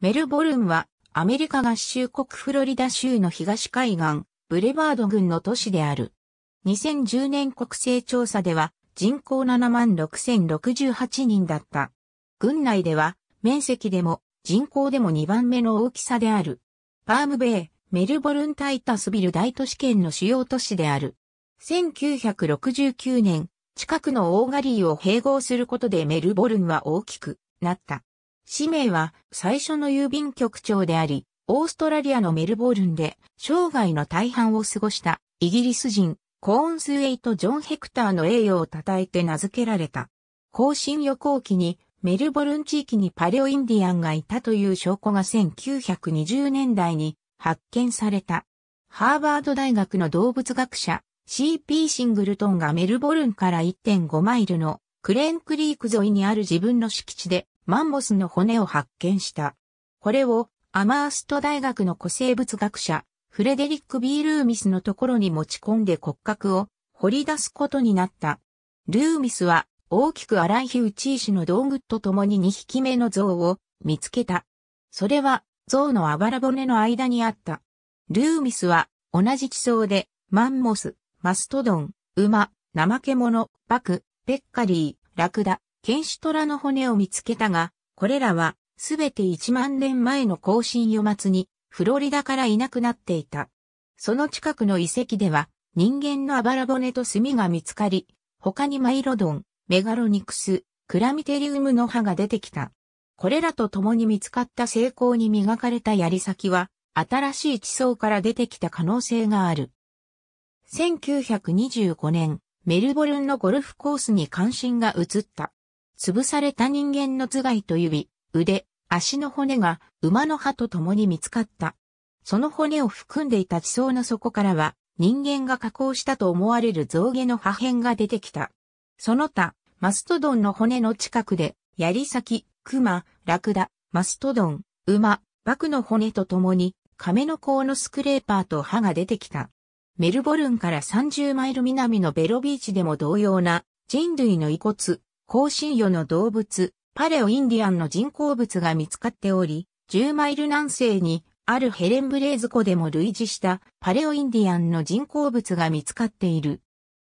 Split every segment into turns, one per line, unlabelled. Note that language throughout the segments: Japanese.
メルボルンはアメリカ合衆国フロリダ州の東海岸、ブレバード郡の都市である。2010年国勢調査では人口7万6068人だった。郡内では面積でも人口でも2番目の大きさである。パームベイ、メルボルンタイタスビル大都市圏の主要都市である。1969年、近くのオーガリーを併合することでメルボルンは大きくなった。氏名は最初の郵便局長であり、オーストラリアのメルボルンで生涯の大半を過ごしたイギリス人コーンスウェイト・ジョン・ヘクターの栄誉を称えて名付けられた。更新旅行期にメルボルン地域にパレオインディアンがいたという証拠が1920年代に発見された。ハーバード大学の動物学者 C.P. シングルトンがメルボルンから1.5マイルのクレーンクリーク沿いにある自分の敷地でマンモスの骨を発見した。これをアマースト大学の古生物学者、フレデリック・ビー・ルーミスのところに持ち込んで骨格を掘り出すことになった。ルーミスは大きく荒い日打石の道具と共に2匹目の像を見つけた。それは像のあばら骨の間にあった。ルーミスは同じ地層でマンモス、マストドン、馬、怠け者、バク、ペッカリー、ラクダ、ケンシトラの骨を見つけたが、これらはすべて1万年前の更新余末にフロリダからいなくなっていた。その近くの遺跡では人間のあばら骨と炭が見つかり、他にマイロドン、メガロニクス、クラミテリウムの歯が出てきた。これらと共に見つかった成功に磨かれた槍先は、新しい地層から出てきた可能性がある。1925年、メルボルンのゴルフコースに関心が移った。潰された人間の頭蓋と指、腕、足の骨が馬の歯と共に見つかった。その骨を含んでいた地層の底からは、人間が加工したと思われる象牙の破片が出てきた。その他、マストドンの骨の近くで、槍先、熊、ラクダ、マストドン、馬、バクの骨と共に、亀の甲のスクレーパーと歯が出てきた。メルボルンから30マイル南のベロビーチでも同様な人類の遺骨、香辛魚の動物、パレオインディアンの人工物が見つかっており、10マイル南西にあるヘレンブレーズ湖でも類似したパレオインディアンの人工物が見つかっている。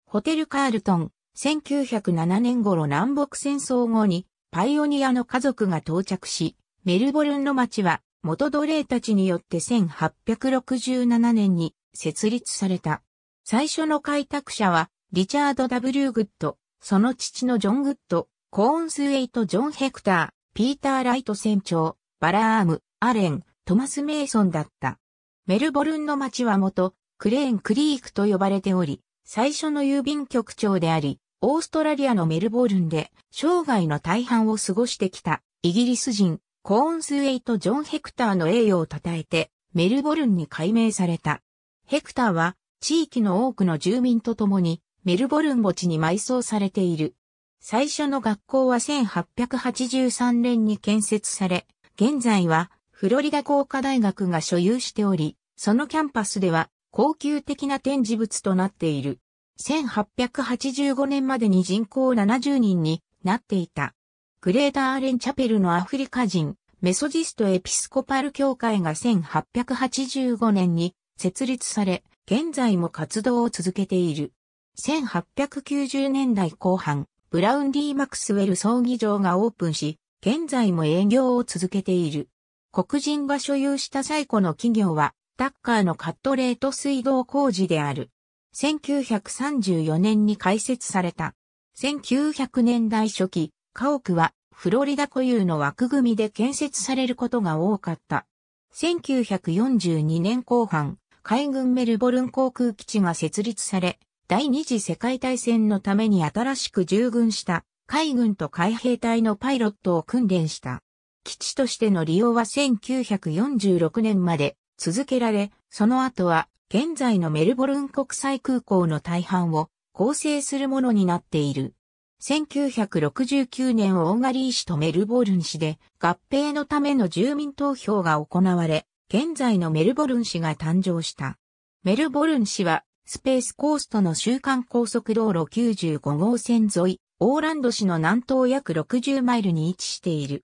ホテルカールトン、1907年頃南北戦争後にパイオニアの家族が到着し、メルボルンの町は元奴隷たちによって1867年に設立された。最初の開拓者はリチャード・ W・ グッド、その父のジョン・グッド、コーンスウェイト・ジョン・ヘクター、ピーター・ライト船長、バラーム、アレン、トマス・メイソンだった。メルボルンの町は元、クレーン・クリークと呼ばれており、最初の郵便局長であり、オーストラリアのメルボルンで生涯の大半を過ごしてきたイギリス人コーンスウェイト・ジョン・ヘクターの栄誉を称えてメルボルンに改名された。ヘクターは地域の多くの住民と共にメルボルン墓地に埋葬されている。最初の学校は1883年に建設され、現在はフロリダ工科大学が所有しており、そのキャンパスでは高級的な展示物となっている。1885年までに人口70人になっていた。グレーターアレンチャペルのアフリカ人、メソジストエピスコパル協会が1885年に設立され、現在も活動を続けている。1890年代後半、ブラウンディ・マクスウェル葬儀場がオープンし、現在も営業を続けている。黒人が所有した最古の企業は、タッカーのカットレート水道工事である。1934年に開設された。1900年代初期、家屋はフロリダ固有の枠組みで建設されることが多かった。1942年後半、海軍メルボルン航空基地が設立され、第二次世界大戦のために新しく従軍した海軍と海兵隊のパイロットを訓練した。基地としての利用は1946年まで続けられ、その後は現在のメルボルン国際空港の大半を構成するものになっている。1969年オーガリー市とメルボルン市で合併のための住民投票が行われ、現在のメルボルン市が誕生した。メルボルン市はスペースコーストの週間高速道路95号線沿い、オーランド市の南東約60マイルに位置している。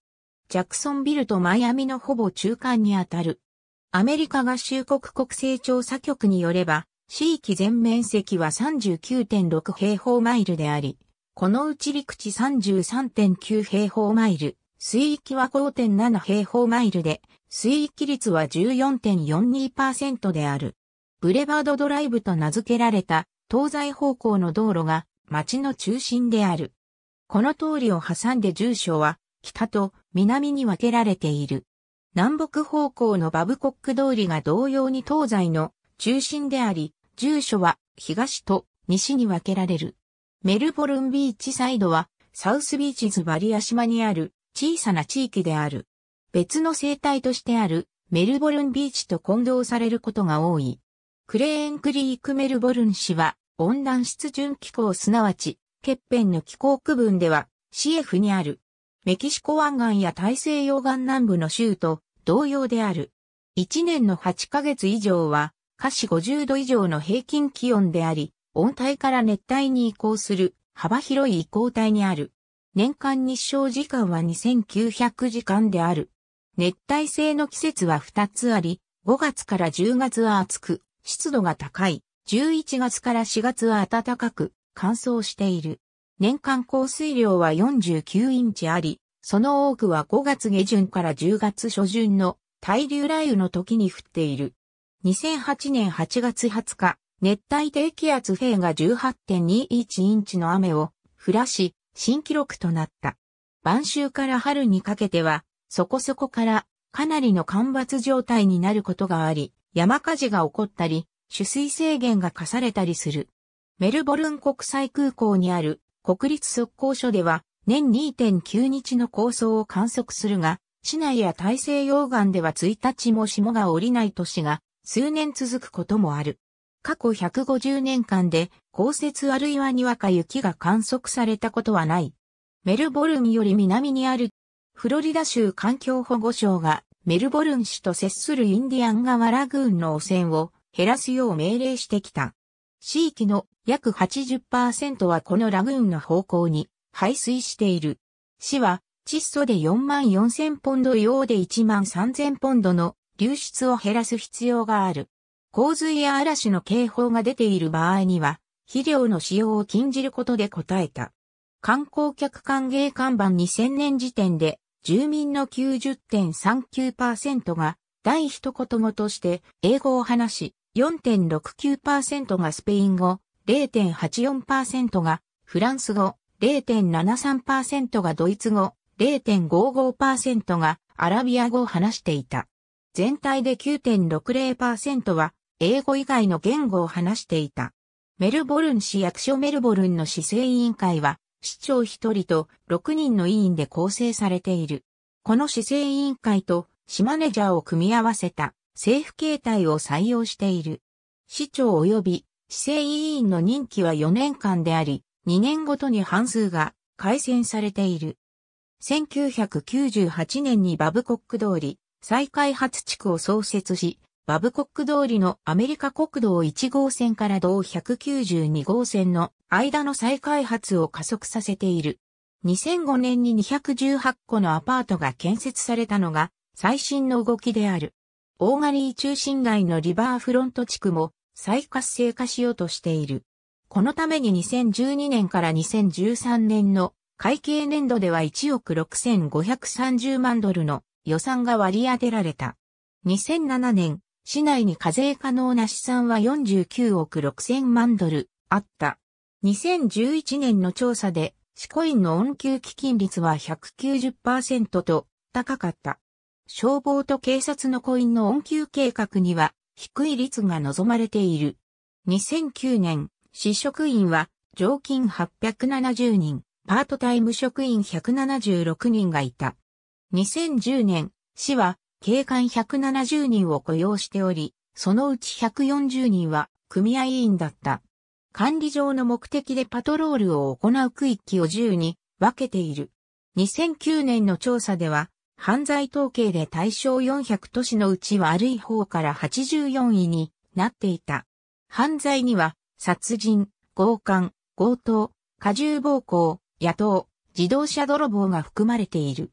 ジャクソンビルとマイアミのほぼ中間にあたる。アメリカ合衆国国勢調査局によれば、市域全面積は39.6平方マイルであり、このうち陸地33.9平方マイル、水域は5.7平方マイルで、水域率は14.42%である。ブレバードドライブと名付けられた東西方向の道路が町の中心である。この通りを挟んで住所は北と南に分けられている。南北方向のバブコック通りが同様に東西の中心であり、住所は東と西に分けられる。メルボルンビーチサイドはサウスビーチズバリア島にある小さな地域である。別の生態としてあるメルボルンビーチと混同されることが多い。クレーンクリークメルボルン市は温暖湿潤気候すなわち、欠片の気候区分では CF にある。メキシコ湾岸や大西洋岸南部の州と同様である。1年の8ヶ月以上は、華氏50度以上の平均気温であり、温帯から熱帯に移行する幅広い移行帯にある。年間日照時間は2900時間である。熱帯性の季節は2つあり、5月から10月は暑く、湿度が高い。11月から4月は暖かく乾燥している。年間降水量は49インチあり、その多くは5月下旬から10月初旬の対流雷雨の時に降っている。2008年8月20日、熱帯低気圧フェーが18.21インチの雨を降らし、新記録となった。晩秋から春にかけては、そこそこからかなりの干ばつ状態になることがあり、山火事が起こったり、取水制限が課されたりする。メルボルン国際空港にある国立速攻所では年2.9日の高層を観測するが、市内や大西洋岸では1日も霜が降りない年が数年続くこともある。過去150年間で降雪あるいはにわか雪が観測されたことはない。メルボルンより南にあるフロリダ州環境保護省がメルボルン市と接するインディアン川ラグーンの汚染を減らすよう命令してきた。地域の約80%はこのラグーンの方向に排水している。市は窒素で4万4000ポンド用で1万3000ポンドの流出を減らす必要がある。洪水や嵐の警報が出ている場合には、肥料の使用を禁じることで答えた。観光客歓迎看板2000年時点で住民の90.39%が第一言語として英語を話し、4.69%がスペイン語、0.84%がフランス語、0.73%がドイツ語、0.55%がアラビア語を話していた。全体で9.60%は英語以外の言語を話していた。メルボルン市役所メルボルンの市政委員会は市長1人と6人の委員で構成されている。この市政委員会と市マネジャーを組み合わせた政府形態を採用している。市長及び市政委員の任期は4年間であり、2年ごとに半数が改選されている。1998年にバブコック通り再開発地区を創設し、バブコック通りのアメリカ国道1号線から道192号線の間の再開発を加速させている。2005年に218個のアパートが建設されたのが最新の動きである。オーガリー中心街のリバーフロント地区も再活性化しようとしている。このために2012年から2013年の会計年度では1億6530万ドルの予算が割り当てられた。2007年、市内に課税可能な資産は49億6000万ドルあった。2011年の調査で、シコインの恩給基金率は190%と高かった。消防と警察のコインの恩給計画には低い率が望まれている。2009年、市職員は常勤870人、パートタイム職員176人がいた。2010年、市は警官170人を雇用しており、そのうち140人は組合員だった。管理上の目的でパトロールを行う区域を10に分けている。2009年の調査では、犯罪統計で対象400都市のうち悪い方から84位になっていた。犯罪には、殺人、強姦、強盗、過重暴行、野党、自動車泥棒が含まれている。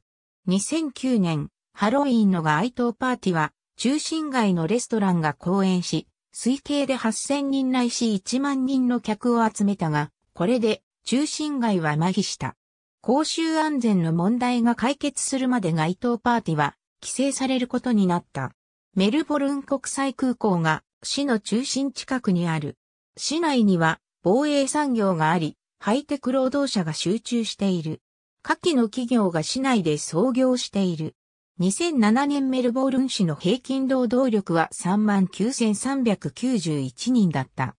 2009年、ハロウィンの街頭パーティは、中心街のレストランが公演し、推計で8000人来し1万人の客を集めたが、これで中心街は麻痺した。公衆安全の問題が解決するまで街頭パーティは規制されることになった。メルボルン国際空港が市の中心近くにある。市内には防衛産業があり、ハイテク労働者が集中している。下記の企業が市内で創業している。2007年メルボルン市の平均労働力は39,391人だった。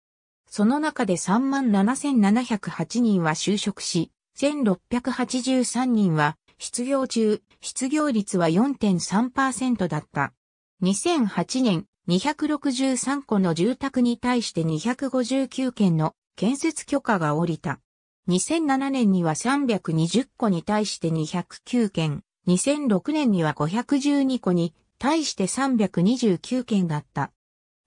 その中で37,708人は就職し、1,683人は失業中、失業率は4.3%だった。2008年、263戸の住宅に対して259件の建設許可が下りた。2007年には320戸に対して209件、2006年には512個に対して329件だった。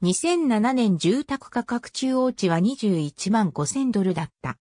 2007年住宅価格中央値は21万5000ドルだった。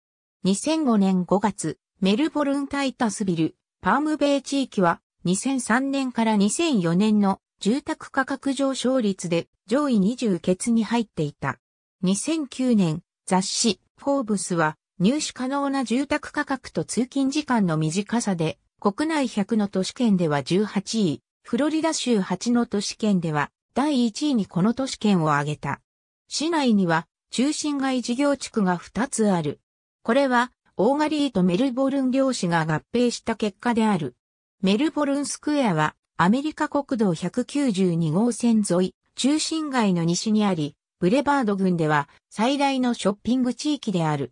2005年5月、メルボルンタイタスビル、パームベイ地域は2003年から2004年の住宅価格上昇率で上位20決に入っていた。2009年、雑誌、フォーブスは入手可能な住宅価格と通勤時間の短さで国内100の都市圏では18位、フロリダ州8の都市圏では第1位にこの都市圏を挙げた。市内には中心街事業地区が2つある。これはオーガリーとメルボルン両市が合併した結果である。メルボルンスクエアはアメリカ国道192号線沿い、中心街の西にあり、ブレバード郡では最大のショッピング地域である。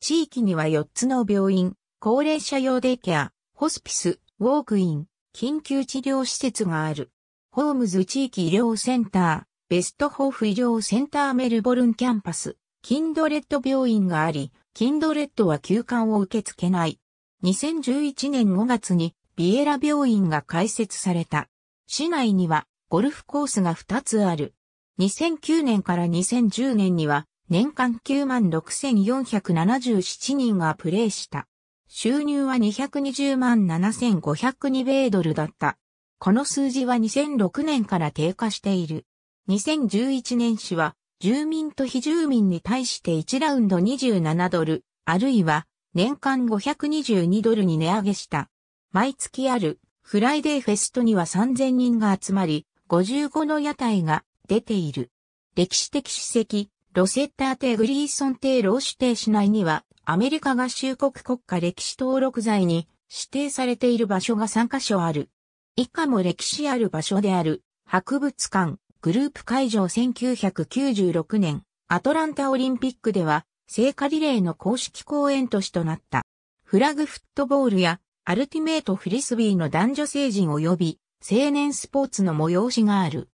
地域には4つの病院、高齢者用デイケア、ホスピス、ウォークイン、緊急治療施設がある。ホームズ地域医療センター、ベストホーフ医療センターメルボルンキャンパス、キンドレッド病院があり、キンドレッドは休館を受け付けない。2011年5月にビエラ病院が開設された。市内にはゴルフコースが2つある。2009年から2010年には年間9万6477人がプレーした。収入は220万7502米ドルだった。この数字は2006年から低下している。2011年市は、住民と非住民に対して1ラウンド27ドル、あるいは年間522ドルに値上げした。毎月あるフライデーフェストには3000人が集まり、55の屋台が出ている。歴史的史跡、ロセッターテグリーソンテーローシュ邸市内には、アメリカ合衆国国家歴史登録罪に指定されている場所が3カ所ある。以下も歴史ある場所である、博物館、グループ会場1996年、アトランタオリンピックでは、聖火リレーの公式公演都市となった。フラグフットボールや、アルティメートフリスビーの男女成人及び、青年スポーツの催しがある。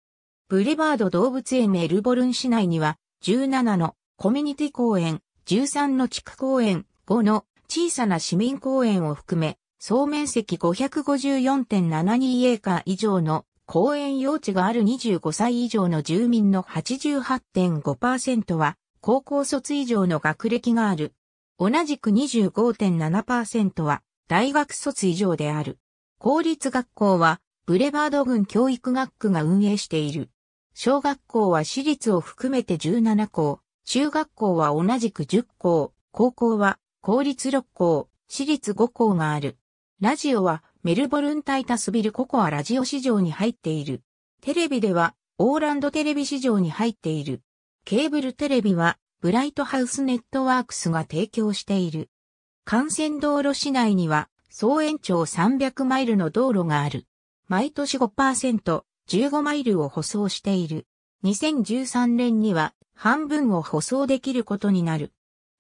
ブリバード動物園メルボルン市内には、17のコミュニティ公園、13の地区公園、5の小さな市民公園を含め、総面積554.72エーカー以上の公園用地がある25歳以上の住民の88.5%は、高校卒以上の学歴がある。同じく25.7%は、大学卒以上である。公立学校は、ブレバード郡教育学区が運営している。小学校は私立を含めて17校、中学校は同じく10校、高校は公立6校、私立5校がある。ラジオはメルボルンタイタスビルココアラジオ市場に入っている。テレビではオーランドテレビ市場に入っている。ケーブルテレビはブライトハウスネットワークスが提供している。幹線道路市内には総延長300マイルの道路がある。毎年5%、15マイルを舗装している。2013年には半分を舗装できることになる。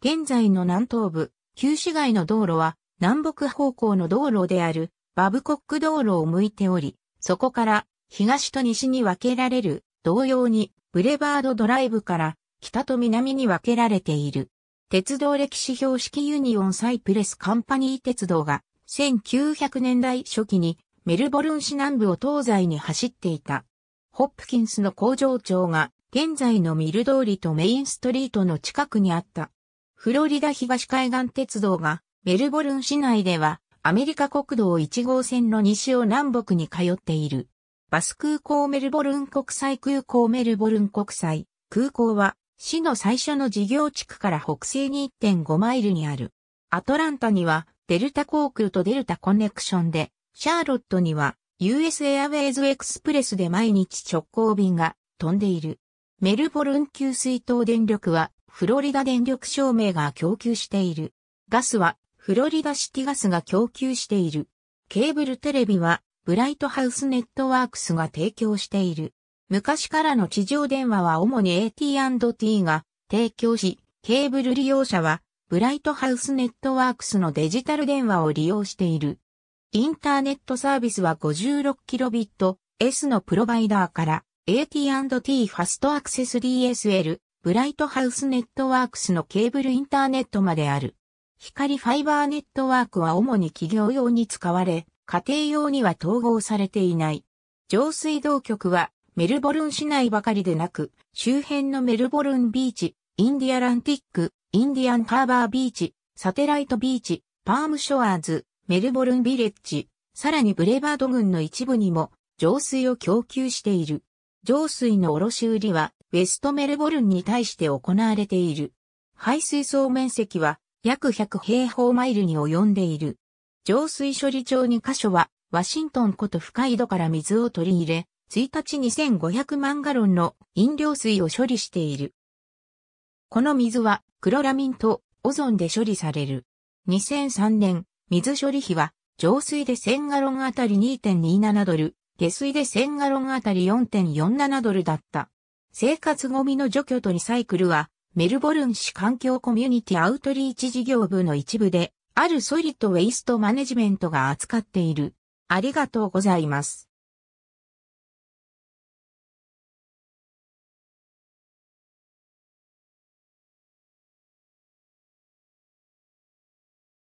現在の南東部、旧市街の道路は南北方向の道路であるバブコック道路を向いており、そこから東と西に分けられる同様にブレバードドライブから北と南に分けられている。鉄道歴史標識ユニオンサイプレスカンパニー鉄道が1900年代初期にメルボルン市南部を東西に走っていた。ホップキンスの工場長が現在のミル通りとメインストリートの近くにあった。フロリダ東海岸鉄道がメルボルン市内ではアメリカ国道1号線の西を南北に通っている。バス空港メルボルン国際空港メルボルン国際空港は市の最初の事業地区から北西に1.5マイルにある。アトランタにはデルタ航空とデルタコネクションでシャーロットには US r w ウェイズエクスプレスで毎日直行便が飛んでいる。メルボルン給水塔電力はフロリダ電力照明が供給している。ガスはフロリダシティガスが供給している。ケーブルテレビはブライトハウスネットワークスが提供している。昔からの地上電話は主に AT&T が提供し、ケーブル利用者はブライトハウスネットワークスのデジタル電話を利用している。インターネットサービスは 56kbps のプロバイダーから AT&T ファストアクセス DSL ブライトハウスネットワークスのケーブルインターネットまである。光ファイバーネットワークは主に企業用に使われ、家庭用には統合されていない。上水道局はメルボルン市内ばかりでなく、周辺のメルボルンビーチ、インディアランティック、インディアンハーバービーチ、サテライトビーチ、パームショアーズ、メルボルンビレッジ、さらにブレバード郡の一部にも浄水を供給している。浄水の卸売りはウェストメルボルンに対して行われている。排水槽面積は約100平方マイルに及んでいる。浄水処理場に箇所はワシントンこと深井戸から水を取り入れ、1日2500万ガロンの飲料水を処理している。この水はクロラミンとオゾンで処理される。2003年、水処理費は、浄水で1000ガロンあたり2.27ドル、下水で1000ガロンあたり4.47ドルだった。生活ゴミの除去とリサイクルは、メルボルン市環境コミュニティアウトリーチ事業部の一部で、あるソリッドウェイストマネジメントが扱っている。ありがとうございます。